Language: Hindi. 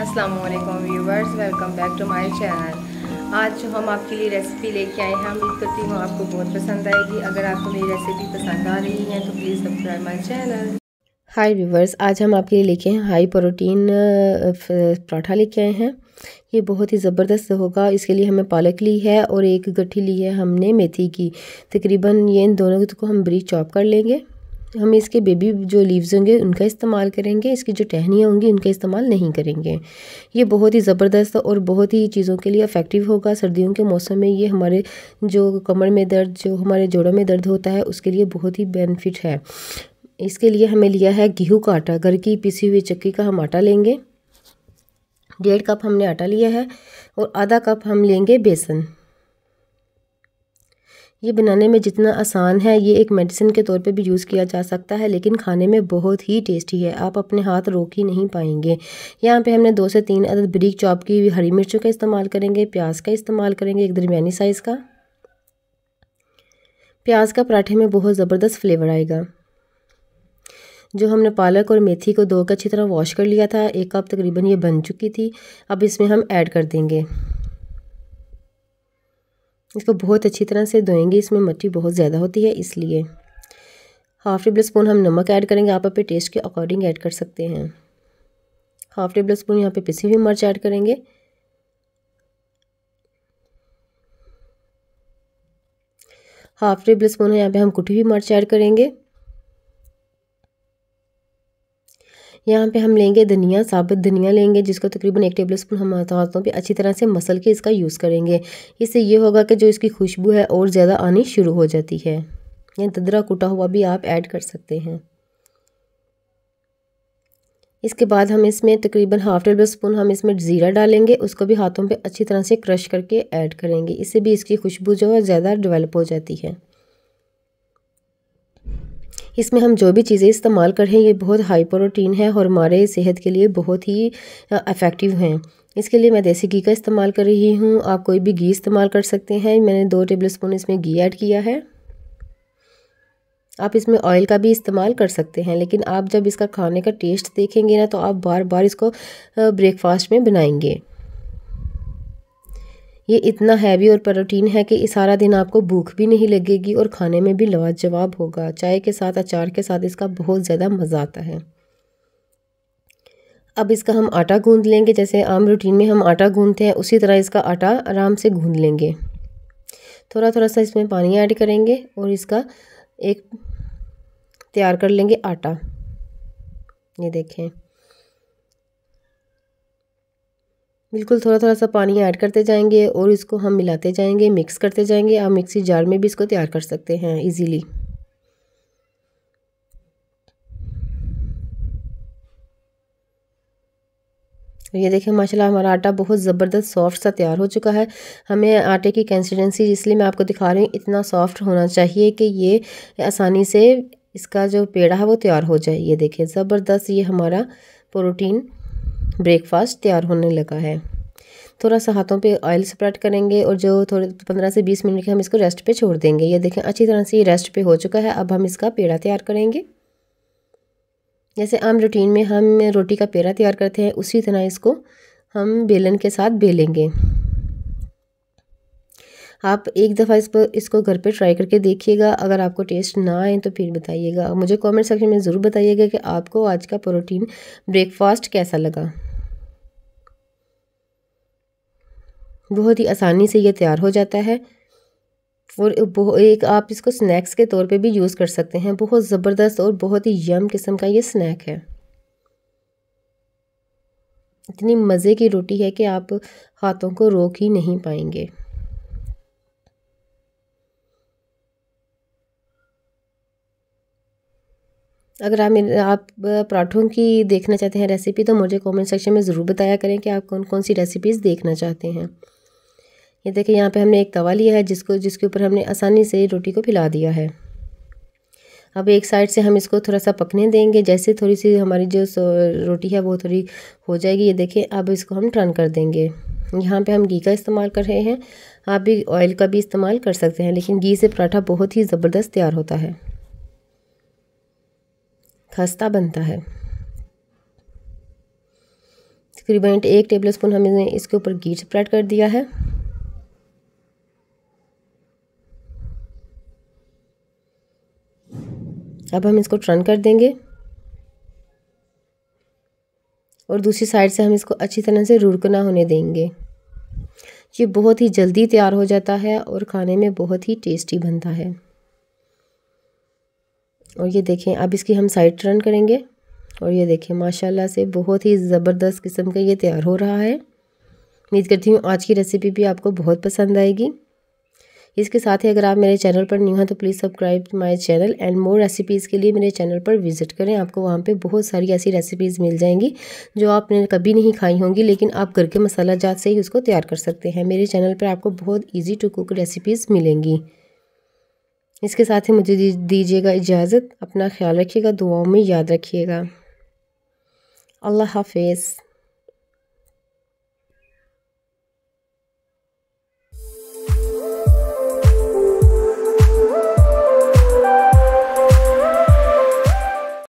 Aslam viewers welcome back to my channel आज जो हम आपके लिए रेसिपी लेके आए हैं उम्मीद करती हूँ आपको बहुत पसंद आएगी अगर आपको मेरी रेसिपी पसंद आ रही है तो please subscribe my channel hi viewers आज हम आपके लिए लेके हैं हाई प्रोटीन पराठा लेके आए हैं ये बहुत ही ज़बरदस्त होगा इसके लिए हमें पालक ली है और एक गट्ठी ली है हमने मेथी की तकरीबन ये इन दोनों को हम ब्रीज चॉप कर लेंगे हम इसके बेबी जो लीव्स होंगे उनका इस्तेमाल करेंगे इसकी जो टहनियाँ होंगी उनका इस्तेमाल नहीं करेंगे ये बहुत ही ज़बरदस्त और बहुत ही चीज़ों के लिए अफेक्टिव होगा सर्दियों के मौसम में ये हमारे जो कमर में दर्द जो हमारे जोड़ों में दर्द होता है उसके लिए बहुत ही बेनिफिट है इसके लिए हमें लिया है गेहूँ का आटा घर की पिसी हुई चक्की का हम आटा लेंगे डेढ़ कप हमने आटा लिया है और आधा कप हम लेंगे बेसन ये बनाने में जितना आसान है ये एक मेडिसिन के तौर पे भी यूज़ किया जा सकता है लेकिन खाने में बहुत ही टेस्टी है आप अपने हाथ रोक ही नहीं पाएंगे यहाँ पे हमने दो से तीन अदद ब्रिक चॉप की हरी मिर्चों का इस्तेमाल करेंगे प्याज का इस्तेमाल करेंगे एक दरमियानी साइज़ का प्याज का पराठे में बहुत ज़बरदस्त फ्लेवर आएगा जो हमने पालक और मेथी को धोकर अच्छी तरह वॉश कर लिया था एक कप तकरीबन ये बन चुकी थी अब इसमें हम ऐड कर देंगे इसको बहुत अच्छी तरह से धोएंगे इसमें मट्टी बहुत ज़्यादा होती है इसलिए हाफ़ टेबल स्पून हम नमक ऐड करेंगे आप अपने टेस्ट के अकॉर्डिंग ऐड कर सकते हैं हाफ़ टेबल स्पून यहाँ पे पिसी हुई मिर्च ऐड करेंगे हाफ़ टेबल स्पून यहाँ पे हम कुटी हुई मिर्च ऐड करेंगे यहाँ पे हम लेंगे धनिया साबुत धनिया लेंगे जिसको तकरीबन एक टेबल स्पून हम हाथों पे अच्छी तरह से मसल के इसका यूज़ करेंगे इससे ये होगा कि जो इसकी खुशबू है और ज़्यादा आनी शुरू हो जाती है या ददरा कुटा हुआ भी आप ऐड कर सकते हैं इसके बाद हम इसमें तकरीबन हाफ टेबल स्पून हम इसमें ज़ीरा डालेंगे उसको भी हाथों पे अच्छी तरह से क्रश करके ऐड करेंगे इससे भी इसकी खुशबू जो है ज़्यादा डेवलप हो जाती है इसमें हम जो भी चीज़ें इस्तेमाल कर रहे हैं ये बहुत हाई प्रोटीन है और हमारे सेहत के लिए बहुत ही अफेक्टिव हैं इसके लिए मैं देसी घी का इस्तेमाल कर रही हूँ आप कोई भी घी इस्तेमाल कर सकते हैं मैंने दो टेबल स्पून इसमें घी ऐड किया है आप इसमें ऑयल का भी इस्तेमाल कर सकते हैं लेकिन आप जब इसका खाने का टेस्ट देखेंगे ना तो आप बार बार इसको ब्रेकफास्ट में बनाएंगे ये इतना हैवी और प्रोटीन है कि सारा दिन आपको भूख भी नहीं लगेगी और खाने में भी लाजवाब होगा चाय के साथ अचार के साथ इसका बहुत ज़्यादा मज़ा आता है अब इसका हम आटा गूंद लेंगे जैसे आम रूटीन में हम आटा गूंदते हैं उसी तरह इसका आटा आराम से गूंद लेंगे थोड़ा थोड़ा सा इसमें पानी ऐड करेंगे और इसका एक तैयार कर लेंगे आटा ये देखें बिल्कुल थोड़ा थोड़ा सा पानी ऐड करते जाएंगे और इसको हम मिलाते जाएंगे मिक्स करते जाएंगे आप मिक्सी जार में भी इसको तैयार कर सकते हैं इजीली ये देखिए माशाल्लाह हमारा आटा बहुत ज़बरदस्त सॉफ्ट सा तैयार हो चुका है हमें आटे की कंसिस्टेंसी इसलिए मैं आपको दिखा रही हूँ इतना सॉफ्ट होना चाहिए कि ये आसानी से इसका जो पेड़ा है वो तैयार हो जाए ये देखिए ज़बरदस्त ये हमारा प्रोटीन ब्रेकफास्ट तैयार होने लगा है थोड़ा सा हाथों पे ऑयल स्प्रेड करेंगे और जो थोड़े पंद्रह से बीस मिनट के हम इसको रेस्ट पे छोड़ देंगे ये देखें अच्छी तरह से ये रेस्ट पे हो चुका है अब हम इसका पेड़ा तैयार करेंगे जैसे आम रूटीन में हम रोटी का पेड़ा तैयार करते हैं उसी तरह इसको हम बेलन के साथ बेलेंगे आप एक दफ़ा इस पर इसको घर पे ट्राई करके देखिएगा अगर आपको टेस्ट ना आए तो फिर बताइएगा मुझे कमेंट सेक्शन में ज़रूर बताइएगा कि आपको आज का प्रोटीन ब्रेकफास्ट कैसा लगा बहुत ही आसानी से ये तैयार हो जाता है और एक आप इसको स्नैक्स के तौर पे भी यूज़ कर सकते हैं बहुत ज़बरदस्त और बहुत ही यम किस्म का ये स्नैक है इतनी मज़े की रोटी है कि आप हाथों को रोक ही नहीं पाएंगे अगर आप आप पराठों की देखना चाहते हैं रेसिपी तो मुझे कमेंट सेक्शन में ज़रूर बताया करें कि आप कौन कौन सी रेसिपीज़ देखना चाहते हैं ये देखिए यहाँ पे हमने एक तवा लिया है जिसको जिसके ऊपर हमने आसानी से रोटी को फिला दिया है अब एक साइड से हम इसको थोड़ा सा पकने देंगे जैसे थोड़ी सी हमारी जो रोटी है वो थोड़ी हो जाएगी ये देखें अब इसको हम टर्न कर देंगे यहाँ पे हम घी का इस्तेमाल कर रहे हैं आप भी ऑयल का भी इस्तेमाल कर सकते हैं लेकिन घी से पराठा बहुत ही ज़बरदस्त तैयार होता है खस्ता बनता है तकरीबन एक टेबल स्पून हमने इसके ऊपर घी स्प्रेड कर दिया है अब हम इसको टर्न कर देंगे और दूसरी साइड से हम इसको अच्छी तरह से रुड़कना होने देंगे ये बहुत ही जल्दी तैयार हो जाता है और खाने में बहुत ही टेस्टी बनता है और ये देखें अब इसकी हम साइड टर्न करेंगे और ये देखें माशाल्लाह से बहुत ही ज़बरदस्त किस्म का ये तैयार हो रहा है उम्मीद करती हूँ आज की रेसिपी भी आपको बहुत पसंद आएगी इसके साथ ही अगर आप मेरे चैनल पर न्यू हैं तो please subscribe my channel and more recipes के लिए मेरे चैनल पर विजिट करें आपको वहाँ पे बहुत सारी ऐसी रेसिपीज़ मिल जाएंगी जो आपने कभी नहीं खाई होंगी लेकिन आप घर के मसाला जात से ही उसको तैयार कर सकते हैं मेरे चैनल पर आपको बहुत ईजी टू कुक रेसिपीज़ मिलेंगी इसके साथ ही मुझे दीजिएगा इजाज़त अपना ख्याल रखिएगा दुआओं में याद रखिएगा अल्लाह हाफिज़